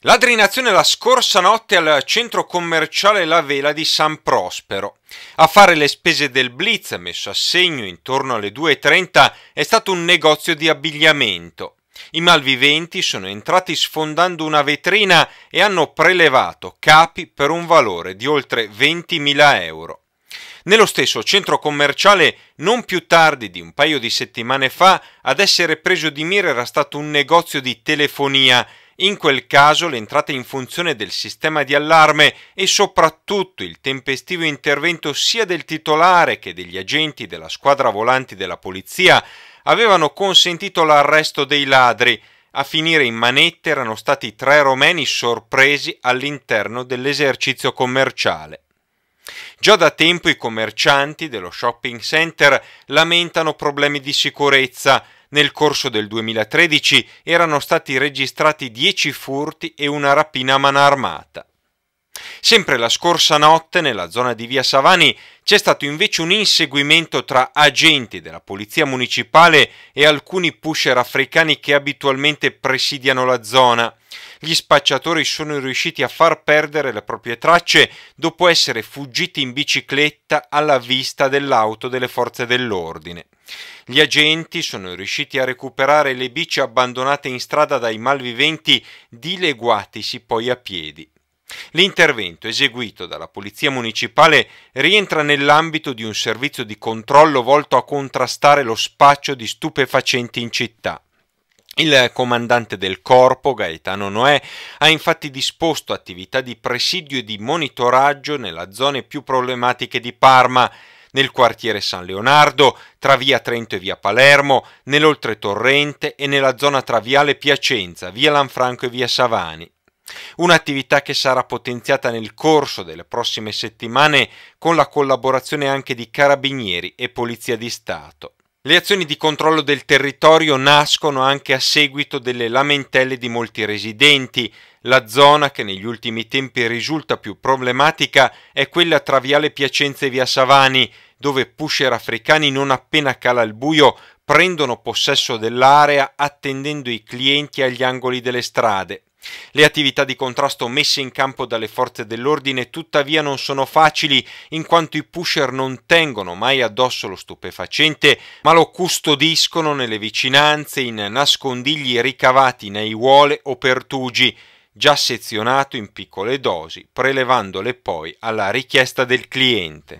Ladrinazione la scorsa notte al centro commerciale La Vela di San Prospero. A fare le spese del blitz messo a segno intorno alle 2.30 è stato un negozio di abbigliamento. I malviventi sono entrati sfondando una vetrina e hanno prelevato capi per un valore di oltre 20.000 euro. Nello stesso centro commerciale, non più tardi di un paio di settimane fa, ad essere preso di mira era stato un negozio di telefonia in quel caso l'entrata in funzione del sistema di allarme e soprattutto il tempestivo intervento sia del titolare che degli agenti della squadra volanti della polizia avevano consentito l'arresto dei ladri. A finire in manette erano stati tre romeni sorpresi all'interno dell'esercizio commerciale. Già da tempo i commercianti dello shopping center lamentano problemi di sicurezza, nel corso del 2013 erano stati registrati 10 furti e una rapina a mano armata. Sempre la scorsa notte, nella zona di via Savani, c'è stato invece un inseguimento tra agenti della polizia municipale e alcuni pusher africani che abitualmente presidiano la zona gli spacciatori sono riusciti a far perdere le proprie tracce dopo essere fuggiti in bicicletta alla vista dell'auto delle forze dell'ordine. Gli agenti sono riusciti a recuperare le bici abbandonate in strada dai malviventi, dileguatisi poi a piedi. L'intervento eseguito dalla Polizia Municipale rientra nell'ambito di un servizio di controllo volto a contrastare lo spaccio di stupefacenti in città. Il comandante del corpo, Gaetano Noè, ha infatti disposto attività di presidio e di monitoraggio nella zone più problematiche di Parma, nel quartiere San Leonardo, tra via Trento e via Palermo, nell'Oltretorrente e nella zona tra viale Piacenza, via Lanfranco e via Savani. Un'attività che sarà potenziata nel corso delle prossime settimane con la collaborazione anche di carabinieri e polizia di Stato. Le azioni di controllo del territorio nascono anche a seguito delle lamentele di molti residenti. La zona che negli ultimi tempi risulta più problematica è quella tra Viale Piacenza e Via Savani, dove pusher africani non appena cala il buio prendono possesso dell'area attendendo i clienti agli angoli delle strade. Le attività di contrasto messe in campo dalle forze dell'ordine tuttavia non sono facili in quanto i pusher non tengono mai addosso lo stupefacente ma lo custodiscono nelle vicinanze in nascondigli ricavati nei uole o pertugi già sezionato in piccole dosi prelevandole poi alla richiesta del cliente.